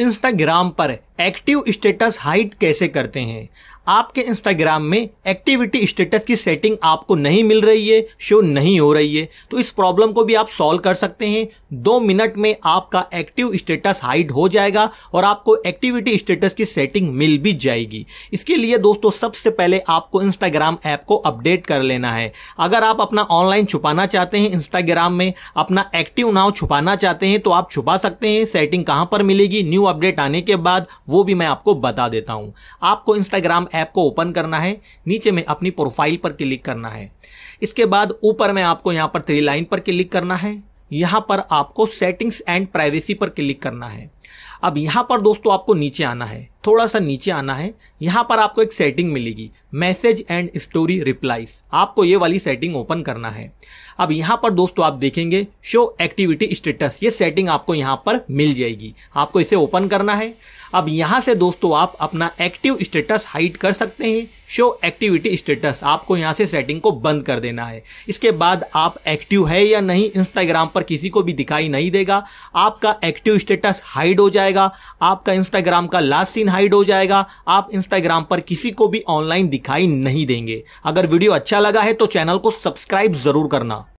Instagram पर है active status hide कैसे करते हैं आपके इंस्टाग्राम में एक्टिविटी स्टेटस की सेटिंग आपको नहीं मिल रही है शो नहीं हो रही है तो इस प्रॉब्लम को भी आप सॉल्व कर सकते हैं दो मिनट में आपका एक्टिव स्टेटस हाइड हो जाएगा और आपको एक्टिविटी स्टेटस की सेटिंग मिल भी जाएगी इसके लिए दोस्तों सबसे पहले आपको इंस्टाग्राम ऐप को अपडेट कर लेना है अगर आप अपना ऑनलाइन छुपाना चाहते हैं इंस्टाग्राम में अपना एक्टिव नाव छुपाना चाहते हैं तो आप छुपा सकते हैं सेटिंग कहाँ पर मिलेगी न्यू अपडेट आने के बाद वो भी मैं आपको बता देता हूँ आपको इंस्टाग्राम ऐप को ओपन करना है नीचे में अपनी प्रोफाइल पर क्लिक करना है इसके बाद ऊपर में आपको यहाँ पर थ्री लाइन पर क्लिक करना है यहाँ पर आपको सेटिंग्स एंड प्राइवेसी पर क्लिक करना है अब यहाँ पर दोस्तों आपको नीचे आना है थोड़ा सा नीचे आना है यहाँ पर आपको एक सेटिंग मिलेगी मैसेज एंड स्टोरी रिप्लाइज आपको ये वाली सेटिंग ओपन करना है अब यहाँ पर दोस्तों आप देखेंगे शो एक्टिविटी स्टेटस ये सेटिंग आपको यहाँ पर मिल जाएगी आपको इसे ओपन करना है अब यहाँ से दोस्तों आप अपना एक्टिव स्टेटस हाइड कर सकते हैं शो एक्टिविटी स्टेटस आपको यहाँ से सेटिंग को बंद कर देना है इसके बाद आप एक्टिव है या नहीं इंस्टाग्राम पर किसी को भी दिखाई नहीं देगा आपका एक्टिव स्टेटस हाइड हो जाएगा आपका इंस्टाग्राम का लास्ट सीन हाइड हो जाएगा आप इंस्टाग्राम पर किसी को भी ऑनलाइन दिखाई नहीं देंगे अगर वीडियो अच्छा लगा है तो चैनल को सब्सक्राइब जरूर करना